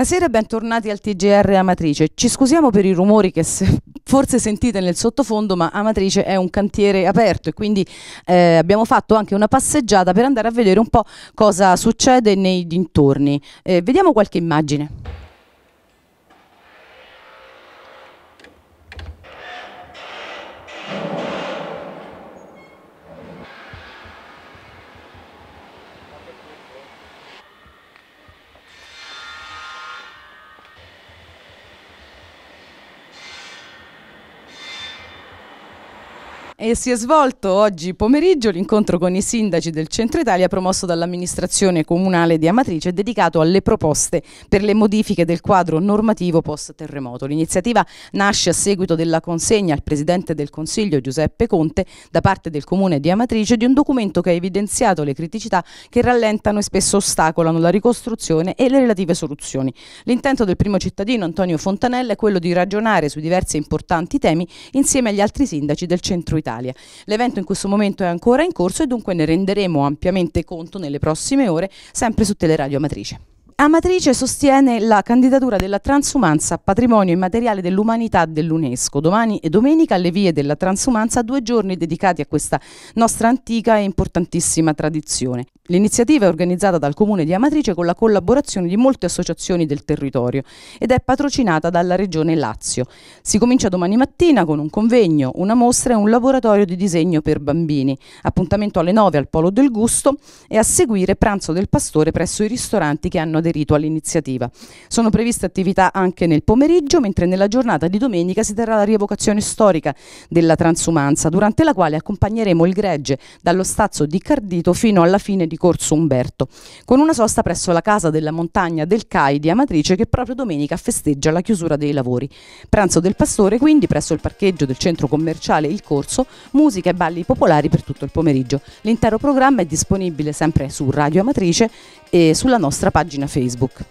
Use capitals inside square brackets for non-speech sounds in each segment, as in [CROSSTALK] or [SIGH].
Buonasera e bentornati al TGR Amatrice. Ci scusiamo per i rumori che se, forse sentite nel sottofondo, ma Amatrice è un cantiere aperto e quindi eh, abbiamo fatto anche una passeggiata per andare a vedere un po' cosa succede nei dintorni. Eh, vediamo qualche immagine. E si è svolto oggi pomeriggio l'incontro con i sindaci del Centro Italia promosso dall'amministrazione comunale di Amatrice dedicato alle proposte per le modifiche del quadro normativo post terremoto. L'iniziativa nasce a seguito della consegna al Presidente del Consiglio Giuseppe Conte da parte del Comune di Amatrice di un documento che ha evidenziato le criticità che rallentano e spesso ostacolano la ricostruzione e le relative soluzioni. L'intento del primo cittadino Antonio Fontanella è quello di ragionare su diversi importanti temi insieme agli altri sindaci del Centro Italia. Italia. L'evento in questo momento è ancora in corso e dunque ne renderemo ampiamente conto nelle prossime ore sempre su Teleradio Matrice. Amatrice sostiene la candidatura della transumanza a patrimonio immateriale dell'umanità dell'UNESCO. Domani e domenica alle vie della transumanza due giorni dedicati a questa nostra antica e importantissima tradizione. L'iniziativa è organizzata dal Comune di Amatrice con la collaborazione di molte associazioni del territorio ed è patrocinata dalla Regione Lazio. Si comincia domani mattina con un convegno, una mostra e un laboratorio di disegno per bambini. Appuntamento alle 9 al Polo del Gusto e a seguire pranzo del pastore presso i ristoranti che hanno aderito aderito all'iniziativa. Sono previste attività anche nel pomeriggio, mentre nella giornata di domenica si terrà la rievocazione storica della transumanza, durante la quale accompagneremo il gregge dallo stazzo di Cardito fino alla fine di Corso Umberto, con una sosta presso la casa della montagna del CAI di Amatrice che proprio domenica festeggia la chiusura dei lavori. Pranzo del pastore quindi presso il parcheggio del centro commerciale Il Corso, musica e balli popolari per tutto il pomeriggio. L'intero programma è disponibile sempre su Radio Amatrice e sulla nostra pagina Facebook.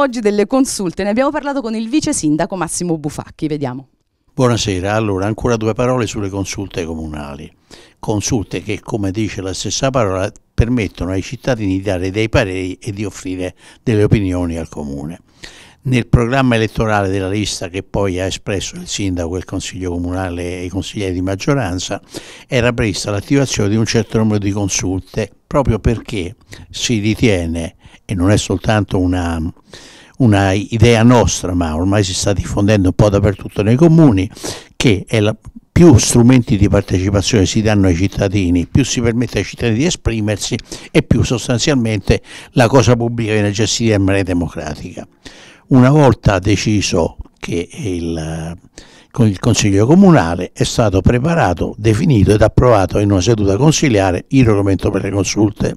oggi delle consulte, ne abbiamo parlato con il vice sindaco Massimo Bufacchi, vediamo. Buonasera, allora ancora due parole sulle consulte comunali. Consulte che, come dice la stessa parola, permettono ai cittadini di dare dei pareri e di offrire delle opinioni al comune nel programma elettorale della lista che poi ha espresso il sindaco, il consiglio comunale e i consiglieri di maggioranza, era prevista l'attivazione di un certo numero di consulte, proprio perché si ritiene, e non è soltanto una, una idea nostra, ma ormai si sta diffondendo un po' dappertutto nei comuni, che la, più strumenti di partecipazione si danno ai cittadini, più si permette ai cittadini di esprimersi e più sostanzialmente la cosa pubblica viene gestita in maniera democratica. Una volta deciso che il, il Consiglio Comunale è stato preparato, definito ed approvato in una seduta consiliare il regolamento per le consulte.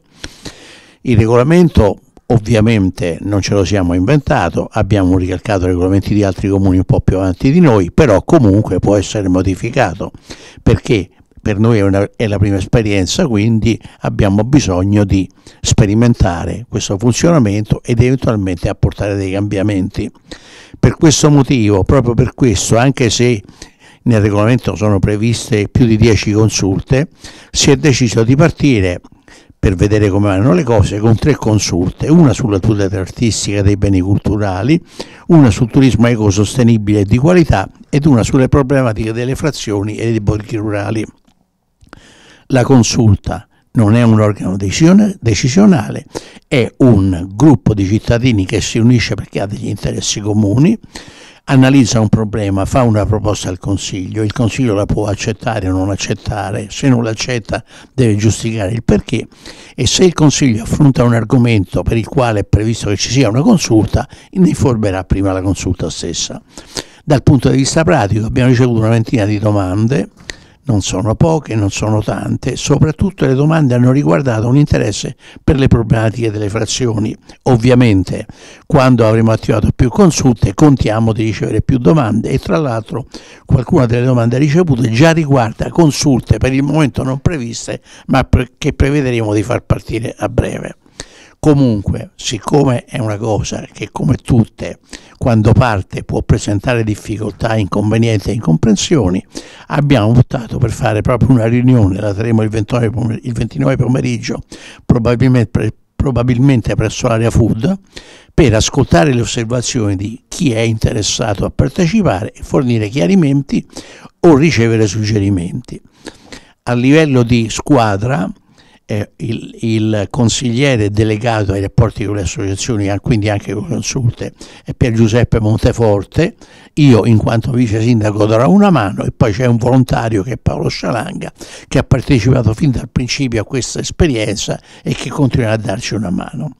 Il regolamento ovviamente non ce lo siamo inventato, abbiamo ricalcato regolamenti di altri comuni un po' più avanti di noi, però comunque può essere modificato perché per noi è, una, è, la prima esperienza, quindi abbiamo bisogno di sperimentare questo funzionamento ed eventualmente apportare dei cambiamenti. Per questo motivo, proprio per questo, anche se nel regolamento sono previste più di 10 consulte, si è deciso di partire per vedere come vanno le cose con tre consulte, una sulla tutela artistica dei beni culturali, una sul turismo ecosostenibile e di qualità ed una sulle problematiche delle frazioni e dei borghi rurali. La consulta non è un organo decisionale, è un gruppo di cittadini che si unisce perché ha degli interessi comuni, analizza un problema, fa una proposta al Consiglio, il Consiglio la può accettare o non accettare, se non l'accetta deve giustificare il perché e se il Consiglio affronta un argomento per il quale è previsto che ci sia una consulta, ne informerà prima la consulta stessa. Dal punto di vista pratico abbiamo ricevuto una ventina di domande non sono poche, non sono tante, soprattutto le domande hanno riguardato un interesse per le problematiche delle frazioni. Ovviamente quando avremo attivato più consulte contiamo di ricevere più domande e tra l'altro qualcuna delle domande ricevute già riguarda consulte per il momento non previste ma che prevederemo di far partire a breve. Comunque, siccome è una cosa che come tutte, quando parte può presentare difficoltà, inconvenienti e incomprensioni, abbiamo optato per fare proprio una riunione, la terremo il 29, il 29 pomeriggio, probabilmente, probabilmente presso l'area food, per ascoltare le osservazioni di chi è interessato a partecipare e fornire chiarimenti o ricevere suggerimenti. A livello di squadra, eh, il, il, consigliere delegato ai rapporti con le associazioni, ah, quindi anche con Consulte, è Pier Giuseppe Monteforte, io in quanto vice sindaco darò una mano e poi c'è un volontario che è Paolo Scialanga che ha partecipato fin dal principio a questa esperienza e che continuerà a darci una mano.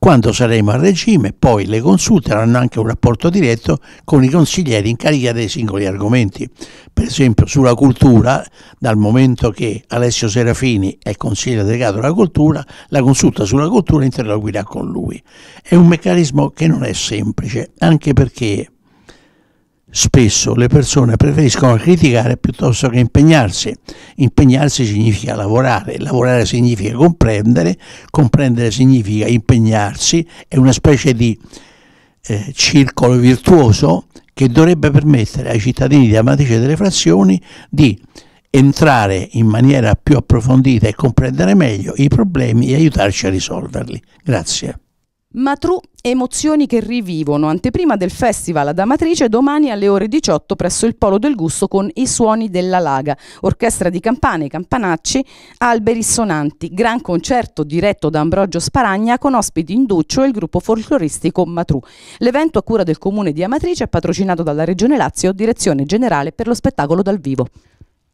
Quando saremo a regime, poi le consulte avranno anche un rapporto diretto con i consiglieri in carica dei singoli argomenti. Per esempio sulla cultura, dal momento che Alessio Serafini è consigliere delegato alla cultura, la consulta sulla cultura interloquirà con lui. È un meccanismo che non è semplice, anche perché Spesso le persone preferiscono criticare piuttosto che impegnarsi. Impegnarsi significa lavorare, lavorare significa comprendere, comprendere significa impegnarsi, è una specie di eh, circolo virtuoso che dovrebbe permettere ai cittadini di Amatrice delle Frazioni di entrare in maniera più approfondita e comprendere meglio i problemi e aiutarci a risolverli. Grazie. Matru, emozioni che rivivono, anteprima del festival ad Amatrice domani alle ore 18 presso il Polo del Gusto con i suoni della Laga, orchestra di campane, campanacci, alberi sonanti, gran concerto diretto da Ambrogio Sparagna con ospiti Induccio e il gruppo folcloristico Matru. L'evento a cura del comune di Amatrice è patrocinato dalla Regione Lazio, Direzione Generale per lo Spettacolo dal Vivo.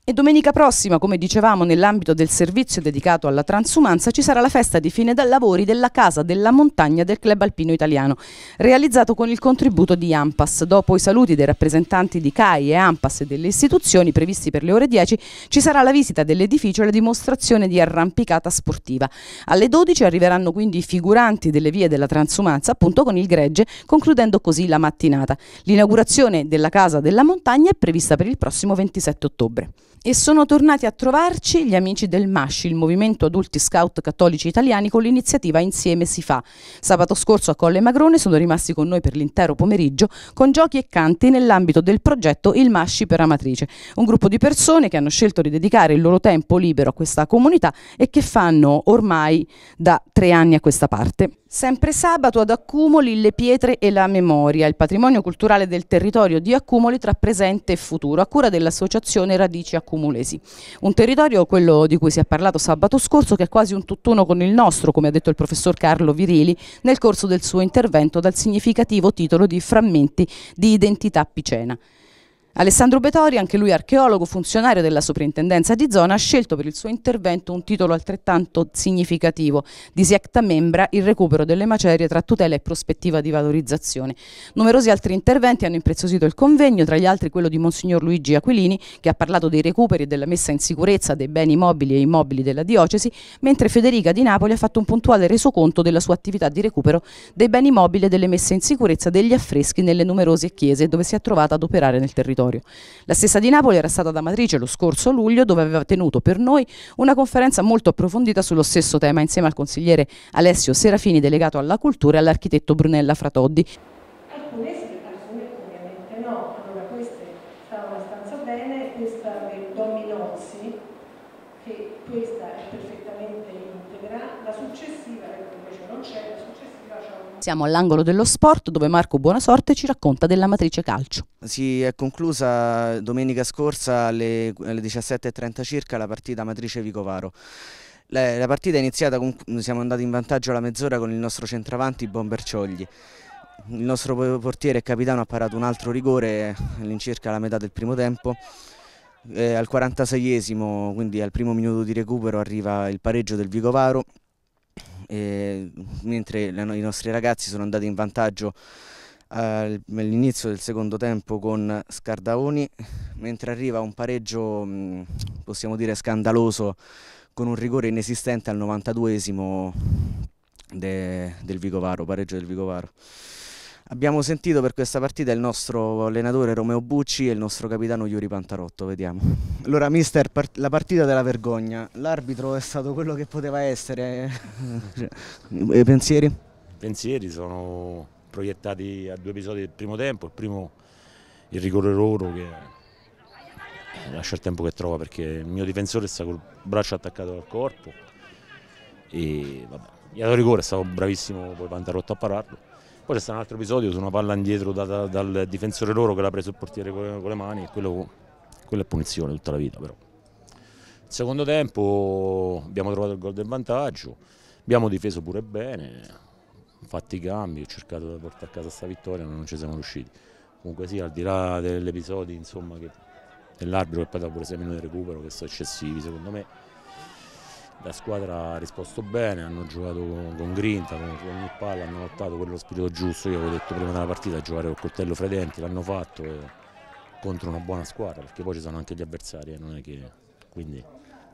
E domenica prossima, come dicevamo, nell'ambito del servizio dedicato alla transumanza ci sarà la festa di fine dal lavori della Casa della Montagna del Club Alpino Italiano, realizzato con il contributo di AMPAS. Dopo i saluti dei rappresentanti di CAI e AMPAS e delle istituzioni previsti per le ore 10, ci sarà la visita dell'edificio e la dimostrazione di arrampicata sportiva. Alle 12 arriveranno quindi i figuranti delle vie della transumanza, appunto con il gregge, concludendo così la mattinata. L'inaugurazione della Casa della Montagna è prevista per il prossimo 27 ottobre e sono tornati a trovarci gli amici del MASCI, il Movimento Adulti Scout Cattolici Italiani, con l'iniziativa Insieme si fa. Sabato scorso a Colle Magrone sono rimasti con noi per l'intero pomeriggio con giochi e canti nell'ambito del progetto Il MASCI per Amatrice, un gruppo di persone che hanno scelto di dedicare il loro tempo libero a questa comunità e che fanno ormai da tre anni a questa parte. Sempre sabato ad Accumoli le pietre e la memoria, il patrimonio culturale del territorio di Accumoli tra presente e futuro, a cura dell'associazione Radici Accumulesi. Un territorio, quello di cui si è parlato sabato scorso, che è quasi un tutt'uno con il nostro, come ha detto il professor Carlo Virili, nel corso del suo intervento dal significativo titolo di Frammenti di identità picena. Alessandro Betori, anche lui archeologo, funzionario della Soprintendenza di zona, ha scelto per il suo intervento un titolo altrettanto significativo, Disiecta Membra, il recupero delle macerie tra tutela e prospettiva di valorizzazione. Numerosi altri interventi hanno impreziosito il convegno, tra gli altri quello di Monsignor Luigi Aquilini, che ha parlato dei recuperi e della messa in sicurezza dei beni mobili e immobili della diocesi, mentre Federica di Napoli ha fatto un puntuale resoconto della sua attività di recupero dei beni mobili e delle messe in sicurezza degli affreschi nelle numerose chiese dove si è trovata ad operare nel territorio territorio. La stessa di Napoli era stata da Matrice lo scorso luglio dove aveva tenuto per noi una conferenza molto approfondita sullo stesso tema insieme al consigliere Alessio Serafini delegato alla cultura e all'architetto Brunella Fratoddi. Siamo all'angolo dello sport dove Marco Buonasorte ci racconta della matrice calcio. Si è conclusa domenica scorsa alle, 17.30 circa la partita matrice Vicovaro. La, la partita è iniziata, con, siamo andati in vantaggio alla mezz'ora con il nostro centravanti Bomberciogli. Il nostro portiere e capitano ha parato un altro rigore all'incirca la metà del primo tempo. Eh, al 46esimo, quindi al primo minuto di recupero, arriva il pareggio del Vicovaro e, mentre le, i nostri ragazzi sono andati in vantaggio all'inizio del secondo tempo con Scardaoni, mentre arriva un pareggio, possiamo dire, scandaloso con un rigore inesistente al 92esimo de, del Vicovaro, pareggio del Vicovaro. Abbiamo sentito per questa partita il nostro allenatore Romeo Bucci e il nostro capitano Iuri Pantarotto, vediamo. Allora mister, part la partita della vergogna, l'arbitro è stato quello che poteva essere, i [LAUGHS] pensieri? I pensieri sono proiettati a due episodi del primo tempo, il primo il rigore loro che lascia il tempo che trova perché il mio difensore sta col braccio attaccato al corpo e vabbè, gli ha dato rigore, è stato bravissimo poi Pantarotto a pararlo poi c'è stato un altro episodio su una palla indietro data dal difensore loro che l'ha preso il portiere con le mani e quello, quello è punizione tutta la vita però. Secondo tempo abbiamo trovato il gol del vantaggio, abbiamo difeso pure bene, fatti i cambi, ho cercato di portare a casa questa vittoria, ma non ci siamo riusciti. Comunque sì, al di là degli episodi dell'arbitro che poi dà pure 6 minuti di recupero, che sono eccessivi secondo me, la squadra ha risposto bene, hanno giocato con, con grinta, con, ogni palla, hanno lottato quello spirito giusto, io avevo detto prima della partita, giocare col coltello fra i denti, l'hanno fatto e, contro una buona squadra, perché poi ci sono anche gli avversari, eh, non è che... quindi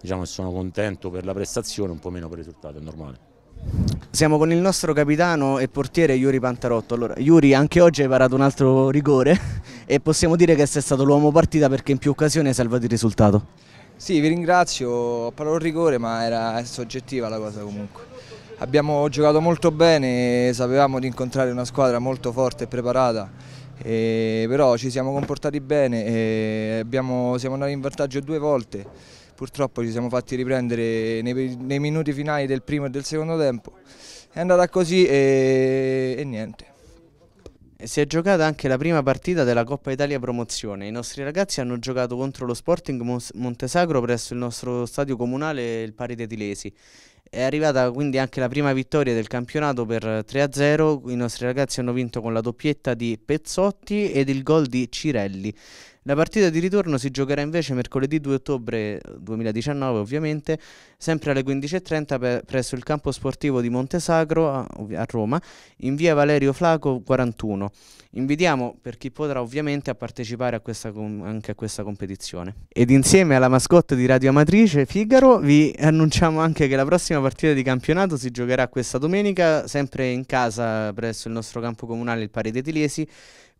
diciamo che sono contento per la prestazione, un po' meno per il risultato, è normale. Siamo con il nostro capitano e portiere Iuri Pantarotto. Allora, Iuri, anche oggi hai parato un altro rigore [LAUGHS] e possiamo dire che sei stato l'uomo partita perché in più occasioni hai salvato il risultato. Sì, vi ringrazio, ho parlato rigore ma era soggettiva la cosa comunque. Abbiamo giocato molto bene, sapevamo di incontrare una squadra molto forte e preparata, e però ci siamo comportati bene, e abbiamo, siamo andati in vantaggio due volte, purtroppo ci siamo fatti riprendere nei, nei minuti finali del primo e del secondo tempo. È andata così e, e niente si è giocata anche la prima partita della Coppa Italia Promozione. I nostri ragazzi hanno giocato contro lo Sporting Montesacro presso il nostro stadio comunale, il Paride di È arrivata quindi anche la prima vittoria del campionato per 3-0. I nostri ragazzi hanno vinto con la doppietta di Pezzotti ed il gol di Cirelli. La partita di ritorno si giocherà invece mercoledì 2 ottobre 2019, eh, ovviamente, sempre alle 15.30 presso il campo sportivo di Montesagro a, a Roma, in via Valerio Flaco 41. Invitiamo per chi potrà ovviamente a partecipare a questa, anche a questa competizione. Ed insieme alla mascotte di Radio Amatrice Figaro vi annunciamo anche che la prossima partita di campionato si giocherà questa domenica, sempre in casa presso il nostro campo comunale il Parete Tilesi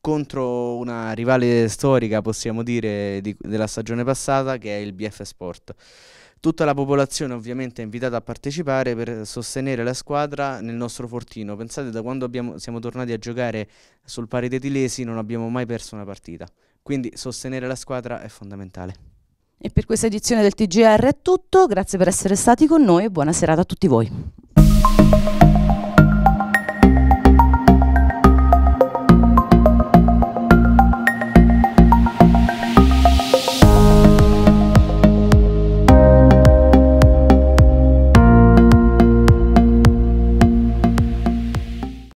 contro una rivale storica, possiamo dire, di, della stagione passata, che è il BF Sport. Tutta la popolazione ovviamente è invitata a partecipare per sostenere la squadra nel nostro fortino. Pensate da quando abbiamo, siamo tornati a giocare sul pari dei Tilesi non abbiamo mai perso una partita. Quindi sostenere la squadra è fondamentale. E per questa edizione del TGR è tutto, grazie per essere stati con noi e buona serata a tutti voi.